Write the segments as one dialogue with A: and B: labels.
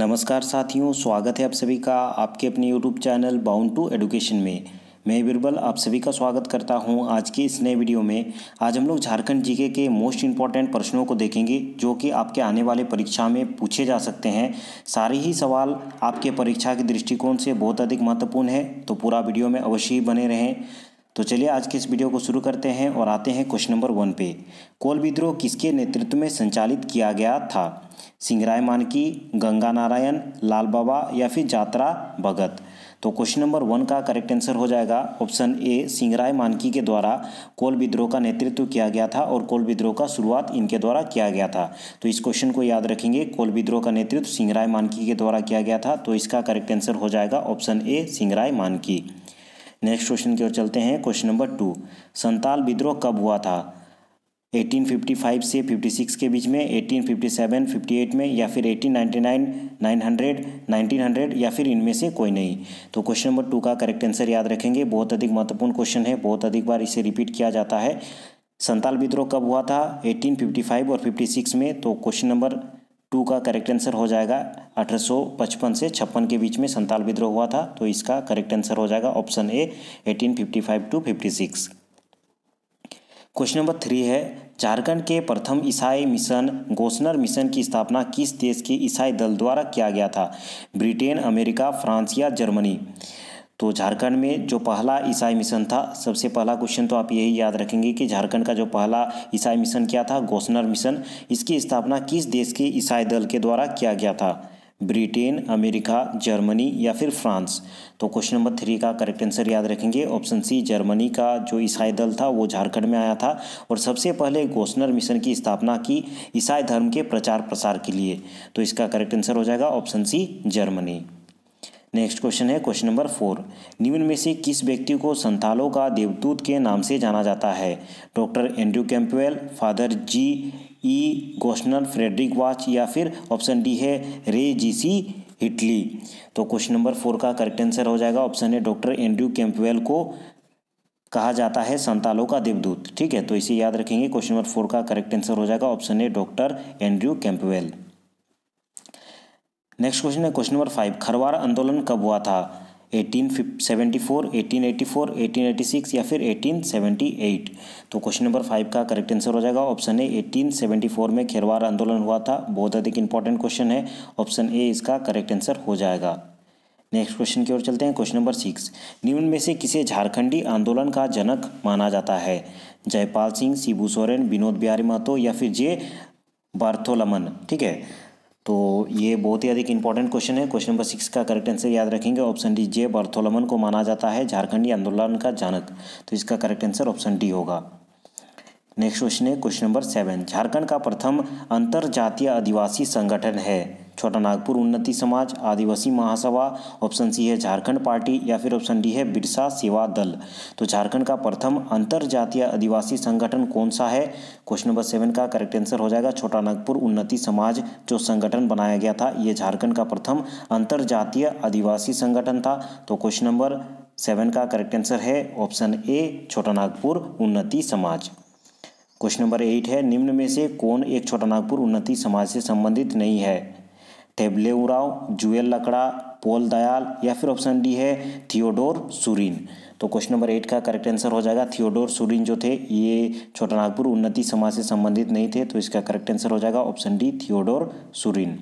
A: नमस्कार साथियों स्वागत है आप सभी का आपके अपने YouTube channel bound to education में मैं बिरबल आप सभी का स्वागत करता हूं आज के इस नए वीडियो में आज हम लोग झारखंड जीके के मोस्ट इंपॉर्टेंट प्रश्नों को देखेंगे जो कि आपके आने वाले परीक्षा में पूछे जा सकते हैं सारे ही सवाल आपके परीक्षा के दृष्टिकोण से बहुत अधिक महत्वपूर्ण है तो पूरा वीडियो में अवश्य ही बने रहें तो चलिए आज के इस वीडियो को शुरू करते हैं और आते हैं क्वेश्चन नंबर वन पे कोल विद्रोह किसके नेतृत्व में संचालित किया गया था सिंगराय मानकी गंगा नारायण लाल बाबा या फिर जात्रा भगत तो क्वेश्चन नंबर वन का करेक्ट आंसर हो जाएगा ऑप्शन ए सिंगराय मानकी के द्वारा कोल विद्रोह का नेतृत्व किया गया था और कोल विद्रोह का शुरुआत इनके द्वारा किया गया था तो इस क्वेश्चन को याद रखेंगे कोल विद्रोह का नेतृत्व सिंगराय मानकी के द्वारा किया गया था तो इसका करेक्ट आंसर हो जाएगा ऑप्शन ए सिंगराय मानकी नेक्स्ट क्वेश्चन की ओर चलते हैं क्वेश्चन नंबर टू संताल विद्रोह कब हुआ था 1855 से 56 के बीच में 1857, 58 में या फिर 1899, 900, 1900 या फिर इनमें से कोई नहीं तो क्वेश्चन नंबर टू का करेक्ट आंसर याद रखेंगे बहुत अधिक महत्वपूर्ण क्वेश्चन है बहुत अधिक बार इसे रिपीट किया जाता है संताल विद्रोह कब हुआ था 1855 और 56 में तो क्वेश्चन नंबर टू का करेक्ट आंसर हो जाएगा 1855 से छप्पन के बीच में संताल विद्रोह हुआ था तो इसका करेक्ट आंसर हो जाएगा option A 1855 to 56 question number three है झारखंड के प्रथम ईसाई मिशन गोसनर मिशन की स्थापना किस देश के ईसाई दल द्वारा किया गया था ब्रिटेन अमेरिका फ्रांस या जर्मनी तो झारखंड में जो पहला ईसाई मिशन था सबसे पहला क्वेश्चन तो आप यही याद रखेंगे कि झारखंड का जो पहला ईसाई मिशन क्या था गोसनर मिशन इसकी स्थापना किस देश के ईसाई दल के द्वारा किया गया था ब्रिटेन अमेरिका जर्मनी या फिर फ्रांस तो क्वेश्चन नंबर थ्री का करेक्ट आंसर याद रखेंगे ऑप्शन सी जर्मनी का जो ईसाई दल था वो झारखंड में आया था और सबसे पहले गोसनर मिशन की स्थापना की ईसाई धर्म के प्रचार प्रसार के लिए तो इसका करेक्ट आंसर हो जाएगा option C Germany next question है क्वेश्चन नंबर फोर निम्न में से किस व्यक्ति को संतालों का देवदूत के नाम से जाना जाता है doctor Andrew Campbell father G E Gossner Frederick वाच या फिर ऑप्शन डी है रे जी सी हिटली तो क्वेश्चन नंबर फोर का करेक्ट आंसर हो जाएगा ऑप्शन है डॉक्टर एंड्रू कैंपवेल को कहा जाता है संतालों का देवदूत ठीक है तो इसे याद रखेंगे क्वेश्चन नंबर फोर का करेक्ट आंसर हो जाएगा ऑप्शन है doctor Andrew Campbell next question है क्वेश्चन नंबर फाइव खरवार आंदोलन कब हुआ था 1874, 1884, 1886 या फिर 1878 तो क्वेश्चन नंबर फाइव का करेक्ट आंसर हो जाएगा ऑप्शन ए 1874 में खेरवार आंदोलन हुआ था बहुत अधिक इंपॉर्टेंट क्वेश्चन है ऑप्शन ए इसका करेक्ट आंसर हो जाएगा नेक्स्ट क्वेश्चन की ओर चलते हैं क्वेश्चन नंबर सिक्स निम्न में से किसे झारखंडी आंदोलन का जनक माना जाता है जयपाल सिंह शिबू सोरेन विनोद बिहारी महतो या फिर जे बार्थोलमन ठीक है तो ये बहुत ही अधिक इंपॉर्टेंट क्वेश्चन है क्वेश्चन नंबर सिक्स का करेक्ट आंसर याद रखेंगे ऑप्शन डी जे बर्थोलमन को माना जाता है झारखंडी आंदोलन का जनक तो इसका करेक्ट आंसर ऑप्शन डी होगा नेक्स्ट क्वेश्चन है क्वेश्चन नंबर सेवन झारखंड का प्रथम अंतर जातीय आदिवासी संगठन है छोटा नागपुर उन्नति समाज आदिवासी महासभा ऑप्शन सी है झारखंड पार्टी या फिर ऑप्शन डी है बिरसा सेवा दल तो झारखंड का प्रथम अंतर जातीय आदिवासी संगठन कौन सा है क्वेश्चन नंबर सेवन का करेक्ट आंसर हो जाएगा छोटा नागपुर उन्नति समाज जो संगठन बनाया गया था ये झारखंड का प्रथम अंतर जातीय आदिवासी संगठन था तो क्वेश्चन नंबर सेवन का करेक्ट आंसर है ऑप्शन ए छोटा नागपुर उन्नति समाज क्वेश्चन नंबर एट है निम्न में से कौन एक छोटा नागपुर उन्नति समाज से संबंधित नहीं है टेबले उराव जुएल लकड़ा पोल दयाल या फिर ऑप्शन डी है थियोडोर सुरीन तो क्वेश्चन नंबर एट का करेक्ट आंसर हो जाएगा थियोडोर सुरीन जो थे ये छोटा नागपुर उन्नति समाज से संबंधित नहीं थे तो इसका करेक्ट आंसर हो जाएगा option D Theodore Surin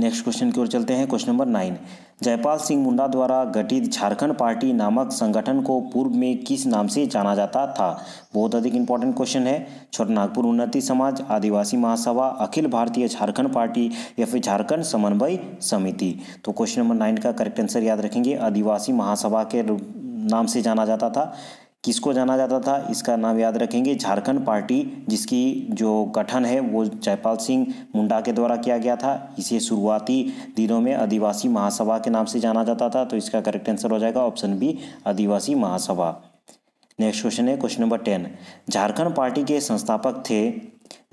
A: next question की ओर चलते हैं question number nine Jaipal Singh Munda द्वारा गठित झारखंड पार्टी नामक संगठन को पूर्व में किस नाम से जाना जाता था बहुत अधिक इंपॉर्टेंट क्वेश्चन है छोटा नागपुर उन्नति समाज आदिवासी महासभा अखिल भारतीय झारखंड पार्टी या फिर झारखंड समन्वय समिति तो क्वेश्चन नंबर नाइन का करेक्ट आंसर याद रखेंगे आदिवासी महासभा के नाम से जाना जाता था किसको जाना जाता था इसका नाम याद रखेंगे झारखंड पार्टी जिसकी जो गठन है वो जयपाल सिंह मुंडा के द्वारा किया गया था इसे शुरुआती दिनों में आदिवासी महासभा के नाम से जाना जाता था तो इसका करेक्ट आंसर हो जाएगा option B Adivasi Mahasabha next question है question number ten Jharkhand party के संस्थापक थे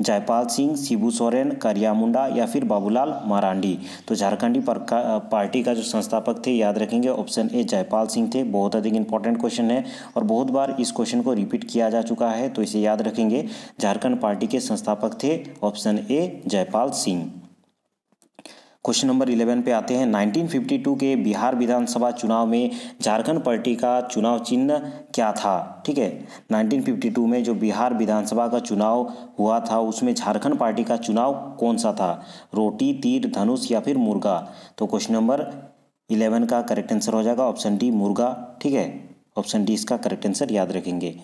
A: जयपाल सिंह शिबू सोरेन करिया मुंडा या फिर बाबूलाल मारांडी तो झारखंडी पार्टी का जो संस्थापक थे याद रखेंगे ऑप्शन ए जयपाल सिंह थे बहुत अधिक इंपॉर्टेंट क्वेश्चन है और बहुत बार इस क्वेश्चन को रिपीट किया जा चुका है तो इसे याद रखेंगे झारखंड पार्टी के संस्थापक थे option A Jaipal Singh question number eleven पे आते हैं 1952 के बिहार विधानसभा चुनाव में झारखंड पार्टी का चुनाव चिन्ह क्या था ठीक है 1952 में जो बिहार विधानसभा का चुनाव हुआ था उसमें झारखंड पार्टी का चुनाव कौन सा था रोटी तीर धनुष या फिर मुर्गा तो क्वेश्चन नंबर इलेवन का करेक्ट आंसर हो जाएगा ऑप्शन डी मुर्गा ठीक है ऑप्शन डी इसका करेक्ट आंसर याद रखेंगे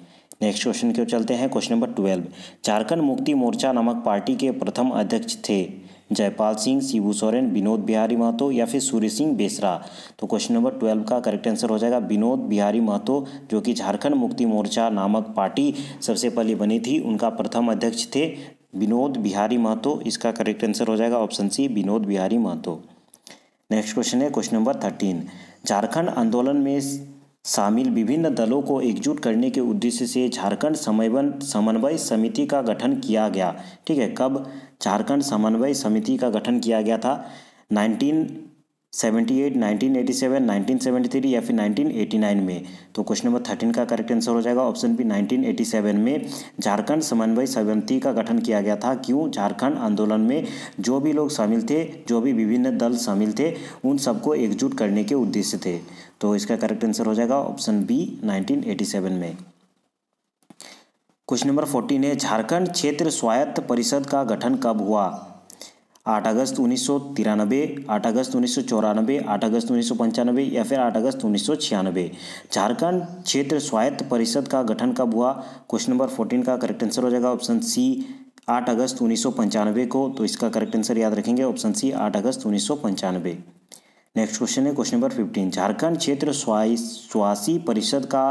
A: नेक्स्ट क्वेश्चन क्यों चलते हैं क्वेश्चन नंबर ट्वेल्व झारखंड मुक्ति मोर्चा नामक पार्टी के प्रथम अध्यक्ष थे जयपाल सिंह शिबू सोरेन विनोद बिहारी महतो या फिर सूर्य सिंह बेसरा तो क्वेश्चन नंबर ट्वेल्व का करेक्ट आंसर हो जाएगा विनोद बिहारी महतो जो कि झारखंड मुक्ति मोर्चा नामक पार्टी सबसे पहले बनी थी उनका प्रथम अध्यक्ष थे विनोद बिहारी महतो इसका करेक्ट आंसर हो जाएगा option C Vinod Bihari Mahato next question है क्वेश्चन नंबर थर्टीन झारखंड आंदोलन में शामिल विभिन्न दलों को एकजुट करने के उद्देश्य से झारखंड समयवन समन्वय समिति का गठन किया गया ठीक है कब झारखंड समन्वय समिति का गठन किया गया था नाइनटीन सेवेंटी एट 1973 या फिर 1989 में तो क्वेश्चन नंबर थर्टीन का करेक्ट आंसर हो जाएगा ऑप्शन बी 1987 में झारखंड समन्वय समिति का गठन किया गया था क्यों झारखंड आंदोलन में जो भी लोग शामिल थे जो भी विभिन्न दल शामिल थे उन सबको एकजुट करने के उद्देश्य थे तो इसका करेक्ट आंसर हो जाएगा ऑप्शन बी नाइनटीन में क्वेश्चन नंबर फोर्टीन है झारखंड क्षेत्र स्वायत्त परिषद का गठन कब हुआ आठ अगस्त उन्नीस सौ तिरानबे आठ अगस्त उन्नीस सौ चौरानबे आठ अगस्त उन्नीस सौ पंचानबे या फिर आठ अगस्त उन्नीस सौ छियानबे झारखंड क्षेत्र स्वायत्त परिषद का गठन कब हुआ क्वेश्चन नंबर फोर्टीन का करेक्ट आंसर हो जाएगा ऑप्शन सी आठ अगस्त उन्नीस सौ पंचानबे को तो इसका करेक्ट आंसर याद रखेंगे ऑप्शन सी आठ अगस्त उन्नीस सौ पंचानबे नेक्स्ट क्वेश्चन है क्वेश्चन नंबर फिफ्टीन झारखंड क्षेत्र स्वासी परिषद का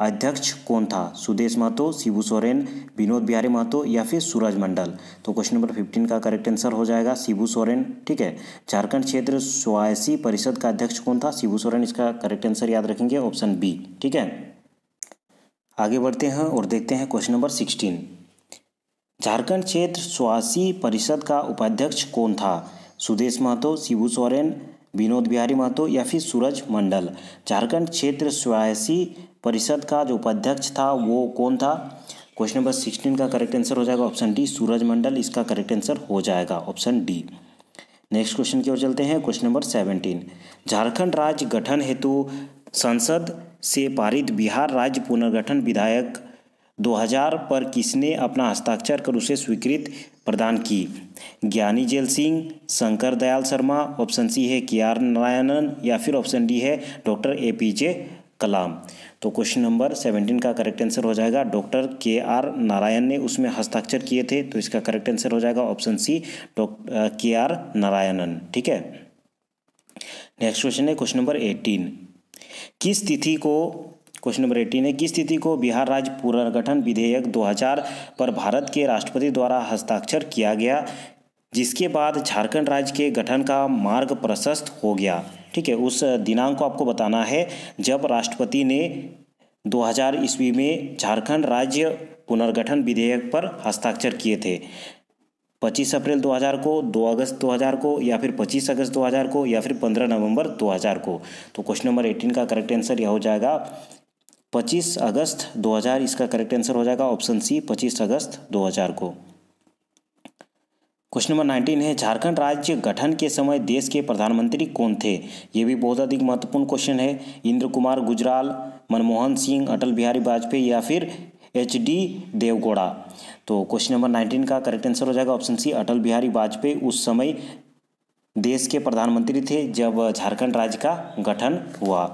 A: अध्यक्ष कौन था सुदेश महतो शिबू सोरेन विनोद बिहारी महतो या फिर सूरज मंडल तो क्वेश्चन नंबर फिफ्टीन का करेक्ट आंसर हो जाएगा शिबू सोरेन ठीक है झारखंड क्षेत्र स्वायसी परिषद का अध्यक्ष कौन था शिबू सोरेन इसका करेक्ट आंसर याद रखेंगे ऑप्शन बी ठीक है आगे बढ़ते हैं और देखते हैं क्वेश्चन नंबर सिक्सटीन झारखंड क्षेत्र स्वासी परिषद का उपाध्यक्ष कौन था सुदेश महतो शिबू सोरेन विनोद बिहारी महतो या फिर सूरज मंडल झारखंड क्षेत्र स्वासी परिषद का जो उपाध्यक्ष था वो कौन था क्वेश्चन नंबर सिक्सटीन का करेक्ट आंसर हो जाएगा ऑप्शन डी सूरज मंडल इसका करेक्ट आंसर हो जाएगा ऑप्शन डी नेक्स्ट क्वेश्चन की ओर चलते हैं क्वेश्चन नंबर सेवनटीन झारखंड राज्य गठन हेतु संसद से पारित बिहार राज्य पुनर्गठन विधायक 2000 पर किसने अपना हस्ताक्षर कर उसे स्वीकृत प्रदान की ज्ञानी जेल सिंह शंकर दयाल शर्मा ऑप्शन सी है के आर नारायणन या फिर ऑप्शन डी है doctor A P J Kalam तो क्वेश्चन नंबर सेवनटीन का करेक्ट आंसर हो जाएगा डॉक्टर के आर नारायण ने उसमें हस्ताक्षर किए थे तो इसका करेक्ट आंसर हो जाएगा option C doctor K R Narayanan ठीक है नेक्स्ट क्वेश्चन है क्वेश्चन नंबर एटीन किस तिथि को क्वेश्चन नंबर एटीन है किस तिथि को बिहार राज्य पुनर्गठन विधेयक 2000 पर भारत के राष्ट्रपति द्वारा हस्ताक्षर किया गया जिसके बाद झारखंड राज्य के गठन का मार्ग प्रशस्त हो गया ठीक है उस दिनांक को आपको बताना है जब राष्ट्रपति ने 2000 ईस्वी में झारखंड राज्य पुनर्गठन विधेयक पर हस्ताक्षर किए थे 25 अप्रैल 2000 को 2 अगस्त 2000 को या फिर 25 अगस्त 2000 को या फिर 15 नवंबर 2000 को तो क्वेश्चन नंबर 18 का करेक्ट आंसर यह हो जाएगा 25 अगस्त 2000 इसका करेक्ट आंसर हो जाएगा ऑप्शन सी 25 अगस्त 2000 को क्वेश्चन नंबर नाइनटीन है झारखंड राज्य गठन के समय देश के प्रधानमंत्री कौन थे ये भी बहुत अधिक महत्वपूर्ण क्वेश्चन है इंद्र कुमार गुजराल मनमोहन सिंह अटल बिहारी वाजपेयी या फिर एच डी देवगौड़ा तो क्वेश्चन नंबर नाइनटीन का करेक्ट आंसर हो जाएगा ऑप्शन सी अटल बिहारी वाजपेयी उस समय देश के प्रधानमंत्री थे जब झारखंड राज्य का गठन हुआ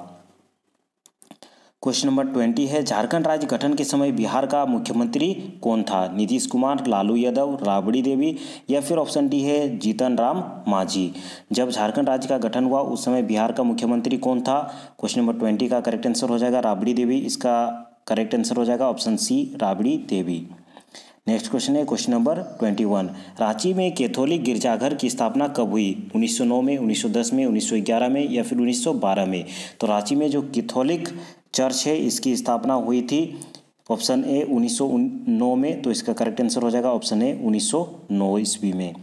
A: क्वेश्चन नंबर ट्वेंटी है झारखंड राज्य गठन के समय बिहार का मुख्यमंत्री कौन था नीतीश कुमार लालू यादव राबड़ी देवी या फिर ऑप्शन डी है जीतन राम मांझी जब झारखंड राज्य का गठन हुआ उस समय बिहार का मुख्यमंत्री कौन था क्वेश्चन नंबर ट्वेंटी का करेक्ट आंसर हो जाएगा राबड़ी देवी इसका करेक्ट आंसर हो जाएगा option C Rabri Devi next question है question number twenty one Ranchi में कैथोलिक गिरजाघर की स्थापना कब हुई 1909 में 1910 में 1911 में या फिर 1912 में तो रांची में जो कैथोलिक चर्च है इसकी स्थापना हुई थी ऑप्शन ए 1909 में तो इसका करेक्ट आंसर हो जाएगा ऑप्शन ए 1909 ईस्वी में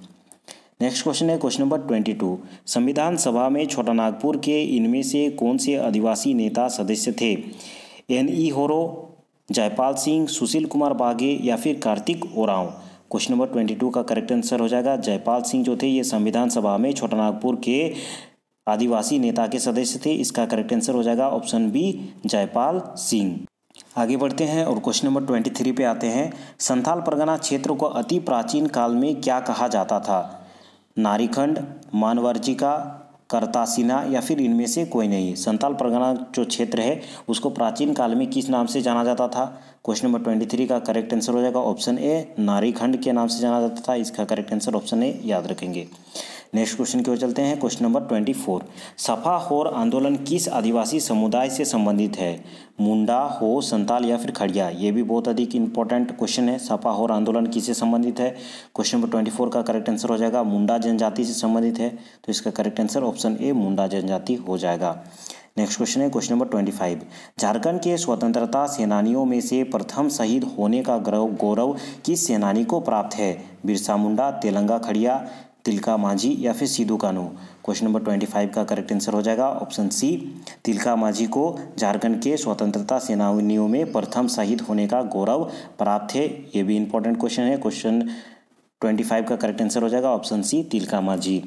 A: नेक्स्ट क्वेश्चन है क्वेश्चन नंबर ट्वेंटी टू संविधान सभा में छोटा नागपुर के इनमें से कौन से आदिवासी नेता सदस्य थे एन ई होरो जयपाल सिंह सुशील कुमार बागे या फिर Kartik Oraon question number twenty two का करेक्ट आंसर हो जाएगा जयपाल सिंह जो थे ये संविधान सभा में छोटा नागपुर के आदिवासी नेता के सदस्य थे इसका करेक्ट आंसर हो जाएगा ऑप्शन बी जयपाल सिंह आगे बढ़ते हैं और क्वेश्चन नंबर ट्वेंटी थ्री पे आते हैं संथाल परगना क्षेत्र को अति प्राचीन काल में क्या कहा जाता था नारीखंड मानवर्जिका करतासिना या फिर इनमें से कोई नहीं संताल परगना जो क्षेत्र है उसको प्राचीन काल में किस नाम से जाना जाता था क्वेश्चन नंबर ट्वेंटी थ्री का करेक्ट आंसर हो जाएगा ऑप्शन ए नारीखंड के नाम से जाना जाता था इसका करेक्ट आंसर ऑप्शन ए याद रखेंगे नेक्स्ट क्वेश्चन की ओर चलते हैं क्वेश्चन नंबर ट्वेंटी फोर सफा होर आंदोलन किस आदिवासी समुदाय से संबंधित है मुंडा हो संताल या फिर खड़िया ये भी बहुत अधिक इंपॉर्टेंट क्वेश्चन है सफा होर आंदोलन किससे संबंधित है क्वेश्चन नंबर ट्वेंटी फोर का करेक्ट आंसर हो जाएगा मुंडा जनजाति से संबंधित है तो इसका correct answer option A Munda जनजाति हो जाएगा नेक्स्ट क्वेश्चन है question number twenty five Jharkhand के स्वतंत्रता सेनानियों में से प्रथम शहीद होने का गौरव गौरव किस सेनानी को प्राप्त है बिरसा मुंडा तेलंगा खड़िया तिलका मांझी या फिर Sidhu Kanhu question number twenty five का करेक्ट आंसर हो जाएगा ऑप्शन सी तिलका मांझी को झारखंड के स्वतंत्रता सेनानियों में प्रथम शहीद होने का गौरव प्राप्त है ये भी इंपॉर्टेंट क्वेश्चन है क्वेश्चन ट्वेंटी फाइव का करेक्ट आंसर हो जाएगा ऑप्शन सी तिलका मांझी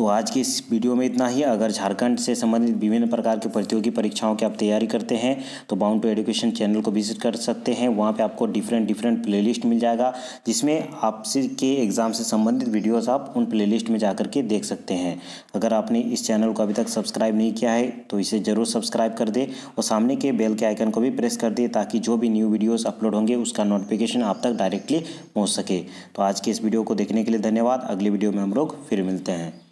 A: तो आज की इस वीडियो में इतना ही अगर झारखंड से संबंधित विभिन्न प्रकार की प्रतियोगी परीक्षाओं की आप तैयारी करते हैं तो बाउंड टू एजुकेशन चैनल को विजिट कर सकते हैं वहाँ पे आपको डिफरेंट डिफरेंट प्लेलिस्ट मिल जाएगा जिसमें आपसे के एग्ज़ाम से संबंधित वीडियोस आप उन प्लेलिस्ट में जा के देख सकते हैं अगर आपने इस चैनल को अभी तक सब्सक्राइब नहीं किया है तो इसे ज़रूर सब्सक्राइब कर दे और सामने के बेल के आइकन को भी प्रेस कर दे ताकि जो भी न्यू वीडियोज़ अपलोड होंगे उसका नोटिफिकेशन आप तक डायरेक्टली पहुँच सके तो आज के इस वीडियो को देखने के लिए धन्यवाद अगली वीडियो में हम लोग फिर मिलते हैं